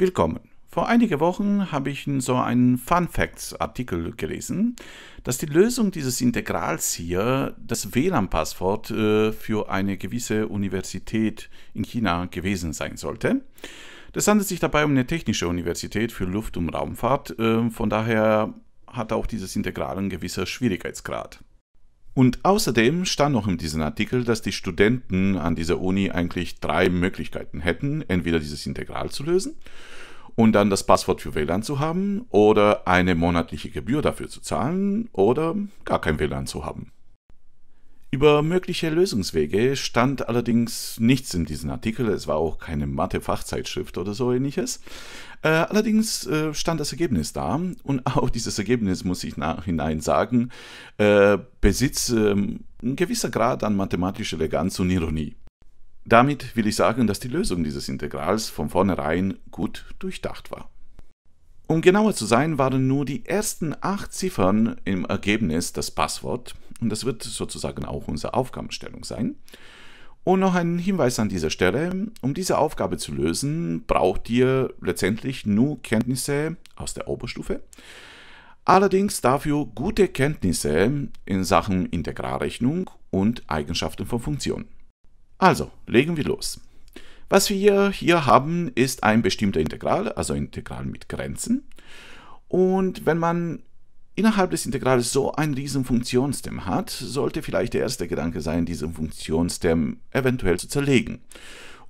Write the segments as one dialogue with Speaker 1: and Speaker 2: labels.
Speaker 1: Willkommen. Vor einigen Wochen habe ich in so einen Fun Facts Artikel gelesen, dass die Lösung dieses Integrals hier das WLAN-Passwort äh, für eine gewisse Universität in China gewesen sein sollte. Das handelt sich dabei um eine technische Universität für Luft- und Raumfahrt, äh, von daher hat auch dieses Integral einen gewissen Schwierigkeitsgrad. Und außerdem stand noch in diesem Artikel, dass die Studenten an dieser Uni eigentlich drei Möglichkeiten hätten, entweder dieses Integral zu lösen und dann das Passwort für WLAN zu haben oder eine monatliche Gebühr dafür zu zahlen oder gar kein WLAN zu haben. Über mögliche Lösungswege stand allerdings nichts in diesem Artikel. Es war auch keine Mathe-Fachzeitschrift oder so ähnliches. Äh, allerdings äh, stand das Ergebnis da und auch dieses Ergebnis, muss ich nachhinein sagen, äh, besitzt ähm, ein gewisser Grad an mathematischer Eleganz und Ironie. Damit will ich sagen, dass die Lösung dieses Integrals von vornherein gut durchdacht war. Um genauer zu sein, waren nur die ersten acht Ziffern im Ergebnis das Passwort und das wird sozusagen auch unsere Aufgabenstellung sein. Und noch ein Hinweis an dieser Stelle, um diese Aufgabe zu lösen, braucht ihr letztendlich nur Kenntnisse aus der Oberstufe, allerdings dafür gute Kenntnisse in Sachen Integralrechnung und Eigenschaften von Funktionen. Also, legen wir los. Was wir hier haben, ist ein bestimmter Integral, also Integral mit Grenzen. Und wenn man innerhalb des Integrals so ein riesen Funktionsstem hat, sollte vielleicht der erste Gedanke sein, diesen Funktionsstem eventuell zu zerlegen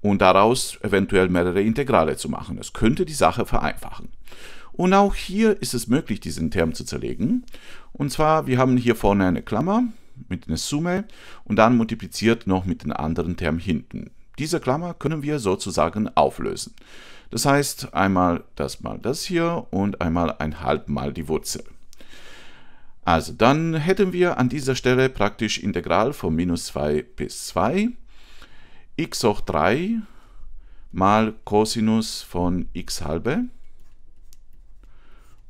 Speaker 1: und daraus eventuell mehrere Integrale zu machen. Das könnte die Sache vereinfachen. Und auch hier ist es möglich, diesen Term zu zerlegen. Und zwar, wir haben hier vorne eine Klammer mit einer Summe und dann multipliziert noch mit den anderen Term hinten. Diese Klammer können wir sozusagen auflösen. Das heißt, einmal das mal das hier und einmal ein halb mal die Wurzel. Also dann hätten wir an dieser Stelle praktisch Integral von minus 2 bis 2 x hoch 3 mal Cosinus von x halbe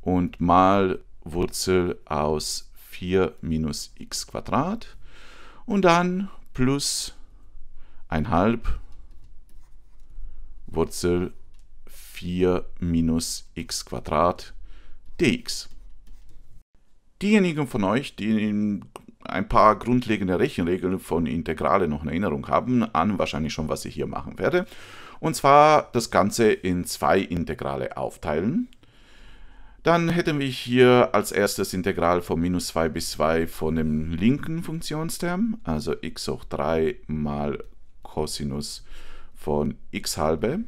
Speaker 1: und mal Wurzel aus 4 minus x Quadrat und dann plus einhalb Wurzel 4 minus x dx. Diejenigen von euch, die ein paar grundlegende Rechenregeln von Integrale noch in Erinnerung haben, an wahrscheinlich schon, was ich hier machen werde. Und zwar das Ganze in zwei Integrale aufteilen. Dann hätten wir hier als erstes Integral von minus 2 bis 2 von dem linken Funktionsterm, also x hoch 3 mal Cosinus von x halbe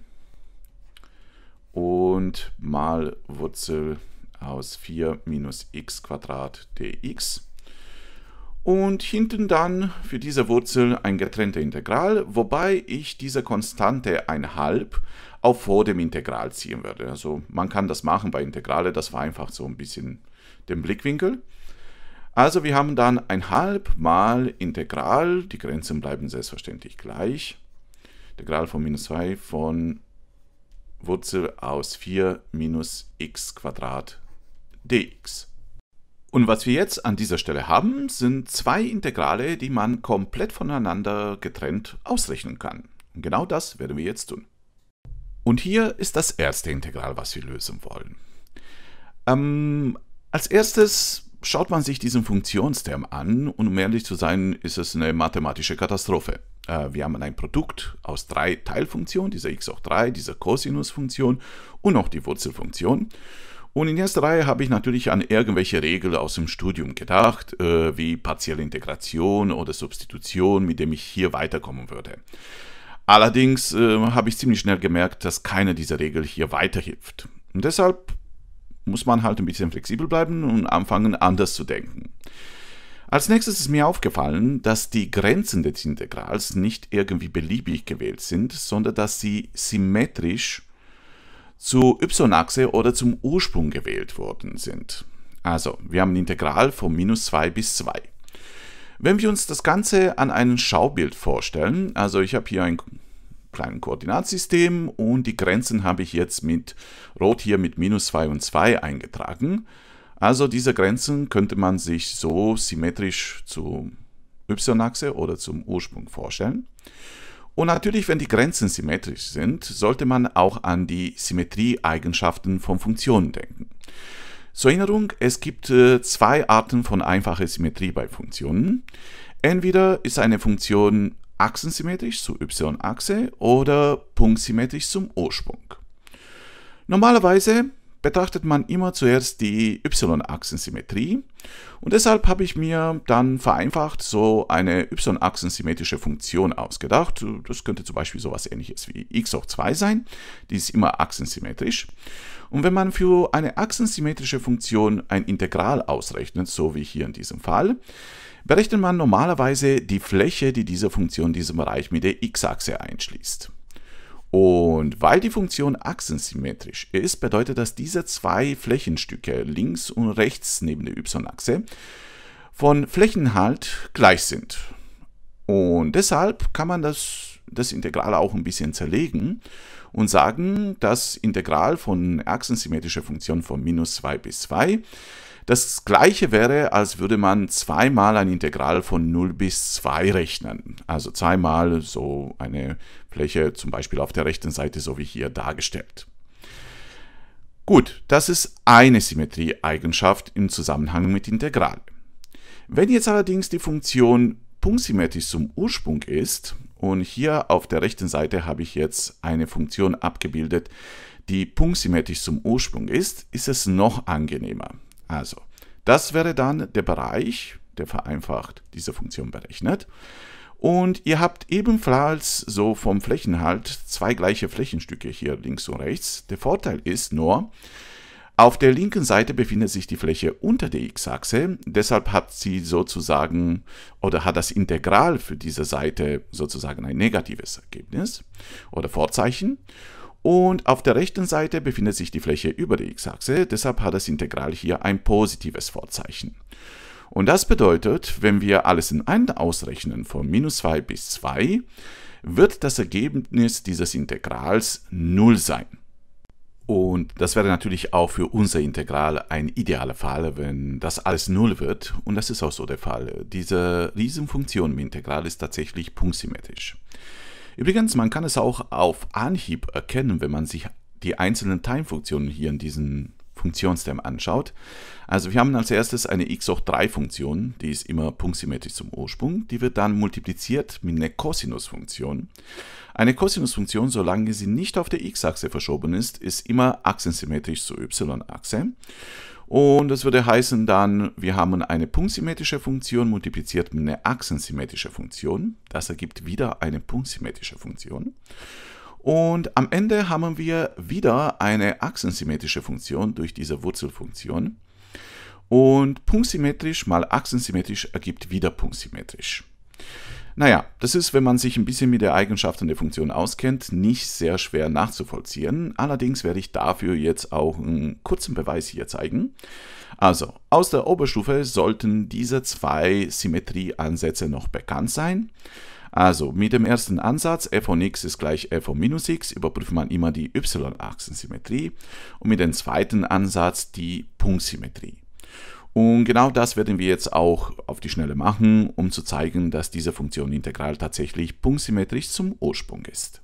Speaker 1: und mal Wurzel aus 4 minus x Quadrat dx. Und hinten dann für diese Wurzel ein getrennter Integral, wobei ich diese Konstante halb auch vor dem Integral ziehen würde. Also man kann das machen bei Integrale, das vereinfacht so ein bisschen den Blickwinkel. Also wir haben dann ein halb mal Integral, die Grenzen bleiben selbstverständlich gleich, Integral von minus 2 von Wurzel aus 4 minus x Quadrat dx. Und was wir jetzt an dieser Stelle haben, sind zwei Integrale, die man komplett voneinander getrennt ausrechnen kann. Und genau das werden wir jetzt tun. Und hier ist das erste Integral, was wir lösen wollen. Ähm, als erstes schaut man sich diesen Funktionsterm an und um ehrlich zu sein, ist es eine mathematische Katastrophe. Äh, wir haben ein Produkt aus drei Teilfunktionen, dieser x hoch 3, dieser Cosinusfunktion und auch die Wurzelfunktion. Und in erster Reihe habe ich natürlich an irgendwelche Regeln aus dem Studium gedacht, äh, wie partielle Integration oder Substitution, mit dem ich hier weiterkommen würde. Allerdings äh, habe ich ziemlich schnell gemerkt, dass keine dieser Regeln hier weiterhilft. Und deshalb muss man halt ein bisschen flexibel bleiben und anfangen anders zu denken. Als nächstes ist mir aufgefallen, dass die Grenzen des Integrals nicht irgendwie beliebig gewählt sind, sondern dass sie symmetrisch zur y-Achse oder zum Ursprung gewählt worden sind. Also, wir haben ein Integral von minus 2 bis 2. Wenn wir uns das Ganze an einem Schaubild vorstellen, also ich habe hier ein kleinen Koordinatsystem und die Grenzen habe ich jetzt mit Rot hier mit minus 2 und 2 eingetragen. Also diese Grenzen könnte man sich so symmetrisch zur y-Achse oder zum Ursprung vorstellen. Und natürlich, wenn die Grenzen symmetrisch sind, sollte man auch an die Symmetrieeigenschaften von Funktionen denken. Zur Erinnerung, es gibt äh, zwei Arten von einfacher Symmetrie bei Funktionen. Entweder ist eine Funktion achsensymmetrisch zur y-Achse oder punktsymmetrisch zum Ursprung. Normalerweise betrachtet man immer zuerst die y-Achsensymmetrie und deshalb habe ich mir dann vereinfacht so eine y-achsensymmetrische Funktion ausgedacht. Das könnte zum Beispiel so was ähnliches wie x hoch 2 sein, die ist immer achsensymmetrisch. Und wenn man für eine achsensymmetrische Funktion ein Integral ausrechnet, so wie hier in diesem Fall, berechnet man normalerweise die Fläche, die diese Funktion diesem Bereich mit der x-Achse einschließt. Und weil die Funktion achsensymmetrisch ist, bedeutet das, diese zwei Flächenstücke links und rechts neben der y-Achse von Flächenhalt gleich sind. Und deshalb kann man das, das Integral auch ein bisschen zerlegen und sagen, das Integral von achsensymmetrischer Funktion von minus 2 bis 2 das gleiche wäre, als würde man zweimal ein Integral von 0 bis 2 rechnen. Also zweimal so eine Fläche zum Beispiel auf der rechten Seite, so wie hier dargestellt. Gut, das ist eine Symmetrieeigenschaft im Zusammenhang mit Integral. Wenn jetzt allerdings die Funktion punktsymmetrisch zum Ursprung ist, und hier auf der rechten Seite habe ich jetzt eine Funktion abgebildet, die punktsymmetrisch zum Ursprung ist, ist es noch angenehmer. Also, das wäre dann der Bereich, der vereinfacht diese Funktion berechnet. Und ihr habt ebenfalls so vom Flächenhalt zwei gleiche Flächenstücke hier links und rechts. Der Vorteil ist nur, auf der linken Seite befindet sich die Fläche unter der x-Achse, deshalb hat sie sozusagen oder hat das Integral für diese Seite sozusagen ein negatives Ergebnis oder Vorzeichen und auf der rechten Seite befindet sich die Fläche über die x-Achse, deshalb hat das Integral hier ein positives Vorzeichen. Und das bedeutet, wenn wir alles in einen ausrechnen, von minus 2 bis 2, wird das Ergebnis dieses Integrals 0 sein. Und das wäre natürlich auch für unser Integral ein idealer Fall, wenn das alles 0 wird. Und das ist auch so der Fall. Diese Riesenfunktion im Integral ist tatsächlich punktsymmetrisch. Übrigens, man kann es auch auf Anhieb erkennen, wenn man sich die einzelnen Time-Funktionen hier in diesem Funktionsstem anschaut. Also wir haben als erstes eine x hoch 3 Funktion, die ist immer punktsymmetrisch zum Ursprung. Die wird dann multipliziert mit einer Cosinus-Funktion. Eine Cosinus-Funktion, solange sie nicht auf der x-Achse verschoben ist, ist immer achsensymmetrisch zur y-Achse. Und das würde heißen dann, wir haben eine punktsymmetrische Funktion multipliziert mit einer achsensymmetrische Funktion. Das ergibt wieder eine punktsymmetrische Funktion. Und am Ende haben wir wieder eine achsensymmetrische Funktion durch diese Wurzelfunktion. Und punktsymmetrisch mal achsensymmetrisch ergibt wieder punktsymmetrisch. Naja, das ist, wenn man sich ein bisschen mit der Eigenschaft und der Funktion auskennt, nicht sehr schwer nachzuvollziehen. Allerdings werde ich dafür jetzt auch einen kurzen Beweis hier zeigen. Also, aus der Oberstufe sollten diese zwei Symmetrieansätze noch bekannt sein. Also, mit dem ersten Ansatz, f von x ist gleich f von minus x, überprüft man immer die y-Achsensymmetrie und mit dem zweiten Ansatz die Punktsymmetrie. Und genau das werden wir jetzt auch auf die Schnelle machen, um zu zeigen, dass diese Funktion integral tatsächlich punktsymmetrisch zum Ursprung ist.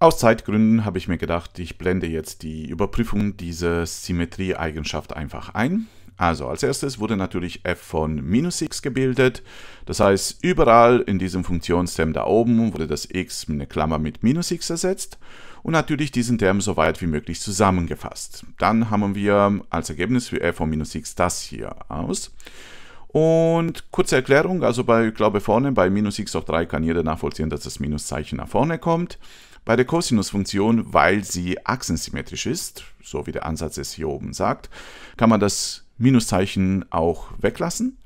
Speaker 1: Aus Zeitgründen habe ich mir gedacht, ich blende jetzt die Überprüfung dieser Symmetrieeigenschaft einfach ein. Also als erstes wurde natürlich f von minus x gebildet. Das heißt, überall in diesem Funktionsstem da oben wurde das x mit einer Klammer mit minus x ersetzt und natürlich diesen Term so weit wie möglich zusammengefasst. Dann haben wir als Ergebnis für f von minus x das hier aus. Und kurze Erklärung, also bei, glaube vorne, bei minus x hoch 3 kann jeder nachvollziehen, dass das Minuszeichen nach vorne kommt. Bei der Kosinusfunktion, weil sie achsensymmetrisch ist, so wie der Ansatz es hier oben sagt, kann man das Minuszeichen auch weglassen.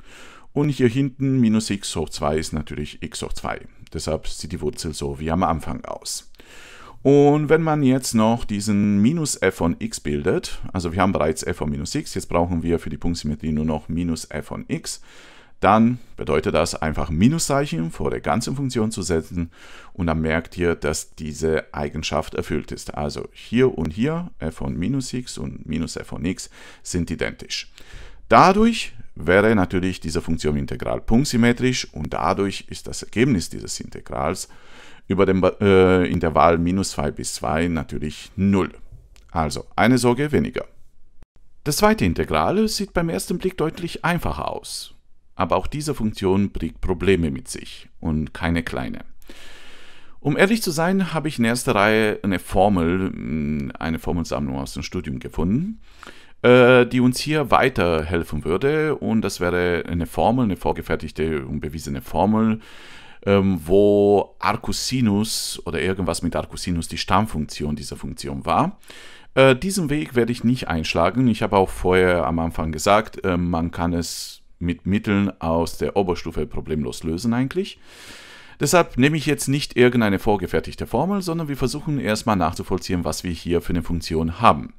Speaker 1: Und hier hinten minus x hoch 2 ist natürlich x hoch 2. Deshalb sieht die Wurzel so wie am Anfang aus. Und wenn man jetzt noch diesen minus f von x bildet, also wir haben bereits f von minus x, jetzt brauchen wir für die Punktsymmetrie nur noch minus f von x, dann bedeutet das einfach Minuszeichen vor der ganzen Funktion zu setzen und dann merkt ihr, dass diese Eigenschaft erfüllt ist. Also hier und hier, f von minus x und minus f von x sind identisch. Dadurch wäre natürlich diese Funktion integral punktsymmetrisch und dadurch ist das Ergebnis dieses Integrals über dem äh, Intervall minus 2 bis 2 natürlich 0. Also eine Sorge weniger. Das zweite Integral sieht beim ersten Blick deutlich einfacher aus. Aber auch diese Funktion bringt Probleme mit sich und keine kleine. Um ehrlich zu sein, habe ich in erster Reihe eine Formel, mm, eine Formelsammlung aus dem Studium gefunden, äh, die uns hier weiterhelfen würde. Und das wäre eine Formel, eine vorgefertigte und bewiesene Formel, ähm, wo Arcusinus oder irgendwas mit Arcusinus die Stammfunktion dieser Funktion war. Äh, diesen Weg werde ich nicht einschlagen. Ich habe auch vorher am Anfang gesagt, äh, man kann es mit Mitteln aus der Oberstufe problemlos lösen eigentlich. Deshalb nehme ich jetzt nicht irgendeine vorgefertigte Formel, sondern wir versuchen erstmal nachzuvollziehen, was wir hier für eine Funktion haben.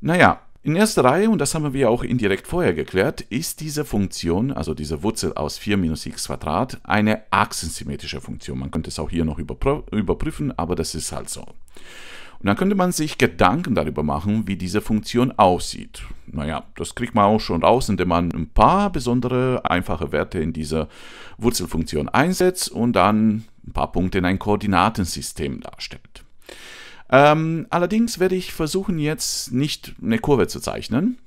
Speaker 1: Naja, in erster Reihe, und das haben wir auch indirekt vorher geklärt, ist diese Funktion, also diese Wurzel aus 4 minus x Quadrat, eine achsensymmetrische Funktion. Man könnte es auch hier noch überprüfen, aber das ist halt so. Und dann könnte man sich Gedanken darüber machen, wie diese Funktion aussieht. Naja, das kriegt man auch schon raus, indem man ein paar besondere, einfache Werte in dieser Wurzelfunktion einsetzt und dann ein paar Punkte in ein Koordinatensystem darstellt. Ähm, allerdings werde ich versuchen, jetzt nicht eine Kurve zu zeichnen,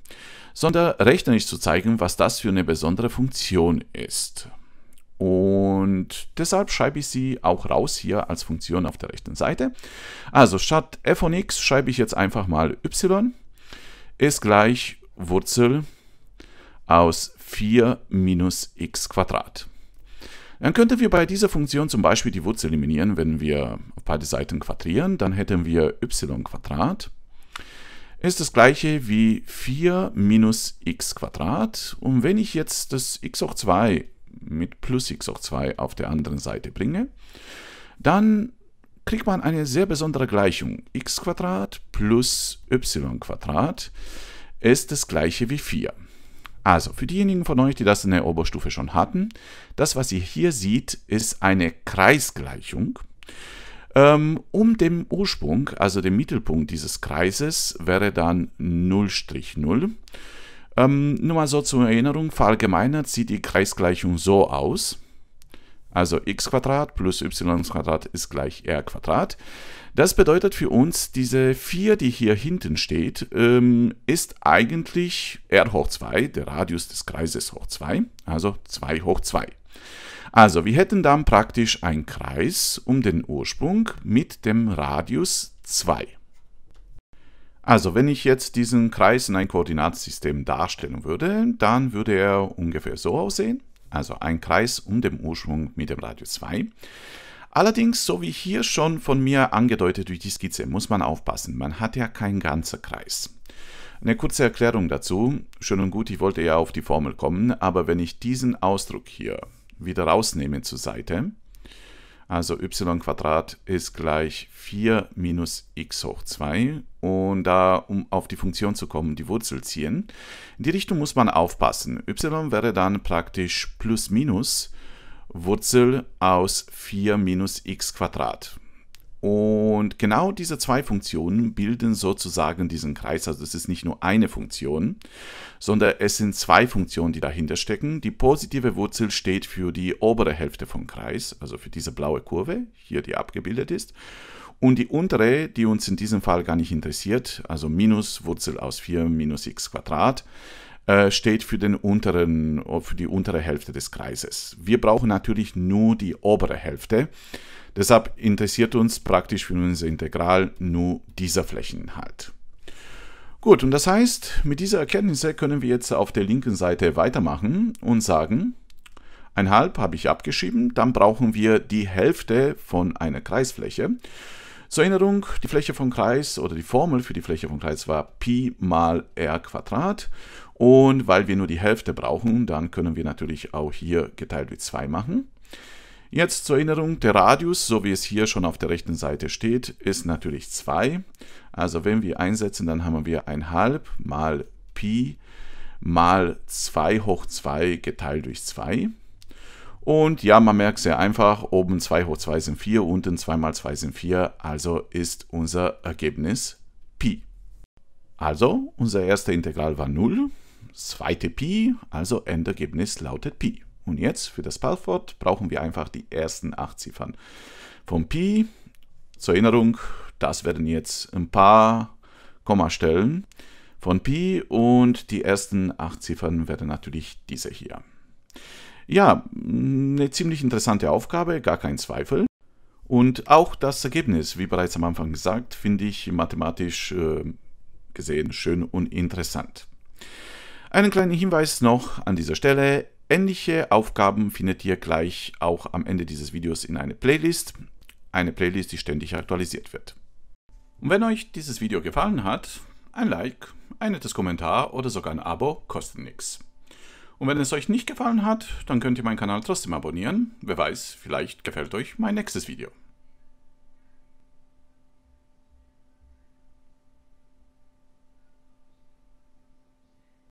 Speaker 1: sondern rechnerisch zu zeigen, was das für eine besondere Funktion ist. Und deshalb schreibe ich sie auch raus hier als Funktion auf der rechten Seite. Also statt f von x schreibe ich jetzt einfach mal y ist gleich Wurzel aus 4 minus x Quadrat. Dann könnten wir bei dieser Funktion zum Beispiel die Wurzel eliminieren, wenn wir beide Seiten quadrieren. Dann hätten wir y Quadrat ist das gleiche wie 4 minus x Quadrat. Und wenn ich jetzt das x hoch 2 mit plus x hoch 2 auf der anderen Seite bringe, dann kriegt man eine sehr besondere Gleichung. x Quadrat plus y Quadrat ist das gleiche wie 4. Also, für diejenigen von euch, die das in der Oberstufe schon hatten, das, was ihr hier seht, ist eine Kreisgleichung. Ähm, um dem Ursprung, also dem Mittelpunkt dieses Kreises, wäre dann 0,0. Ähm, nur mal so zur Erinnerung, verallgemeinert sieht die Kreisgleichung so aus. Also x plus y ist gleich r Das bedeutet für uns, diese 4, die hier hinten steht, ähm, ist eigentlich r hoch 2, der Radius des Kreises hoch 2, also 2 hoch 2. Also wir hätten dann praktisch einen Kreis um den Ursprung mit dem Radius 2. Also wenn ich jetzt diesen Kreis in ein Koordinatsystem darstellen würde, dann würde er ungefähr so aussehen also ein Kreis um den Ursprung mit dem Radius 2. Allerdings, so wie hier schon von mir angedeutet durch die Skizze, muss man aufpassen. Man hat ja keinen ganzen Kreis. Eine kurze Erklärung dazu. Schön und gut, ich wollte ja auf die Formel kommen, aber wenn ich diesen Ausdruck hier wieder rausnehme zur Seite, also y ist gleich 4 minus x hoch 2. Und da, um auf die Funktion zu kommen, die Wurzel ziehen. In die Richtung muss man aufpassen. y wäre dann praktisch plus minus Wurzel aus 4 minus x und genau diese zwei Funktionen bilden sozusagen diesen Kreis. Also es ist nicht nur eine Funktion, sondern es sind zwei Funktionen, die dahinter stecken. Die positive Wurzel steht für die obere Hälfte vom Kreis, also für diese blaue Kurve, hier die abgebildet ist. Und die untere, die uns in diesem Fall gar nicht interessiert, also minus Wurzel aus 4 minus x Quadrat, äh, steht für, den unteren, für die untere Hälfte des Kreises. Wir brauchen natürlich nur die obere Hälfte. Deshalb interessiert uns praktisch für unser Integral nur dieser Flächeninhalt. Gut, und das heißt, mit dieser Erkenntnisse können wir jetzt auf der linken Seite weitermachen und sagen, ein halb habe ich abgeschrieben, dann brauchen wir die Hälfte von einer Kreisfläche. Zur Erinnerung, die Fläche vom Kreis oder die Formel für die Fläche vom Kreis war Pi mal r Quadrat und weil wir nur die Hälfte brauchen, dann können wir natürlich auch hier geteilt durch 2 machen. Jetzt zur Erinnerung, der Radius, so wie es hier schon auf der rechten Seite steht, ist natürlich 2. Also wenn wir einsetzen, dann haben wir 1,5 mal Pi mal 2 hoch 2 geteilt durch 2. Und ja, man merkt sehr einfach, oben 2 hoch 2 sind 4, unten 2 mal 2 sind 4, also ist unser Ergebnis Pi. Also, unser erster Integral war 0 zweite Pi, also Endergebnis lautet Pi. Und jetzt für das Passwort brauchen wir einfach die ersten acht Ziffern von Pi. Zur Erinnerung, das werden jetzt ein paar Kommastellen von Pi und die ersten acht Ziffern werden natürlich diese hier. Ja, eine ziemlich interessante Aufgabe, gar kein Zweifel. Und auch das Ergebnis, wie bereits am Anfang gesagt, finde ich mathematisch äh, gesehen schön und interessant. Einen kleinen Hinweis noch an dieser Stelle. Ähnliche Aufgaben findet ihr gleich auch am Ende dieses Videos in einer Playlist. Eine Playlist, die ständig aktualisiert wird. Und wenn euch dieses Video gefallen hat, ein Like, ein nettes Kommentar oder sogar ein Abo kostet nichts. Und wenn es euch nicht gefallen hat, dann könnt ihr meinen Kanal trotzdem abonnieren. Wer weiß, vielleicht gefällt euch mein nächstes Video.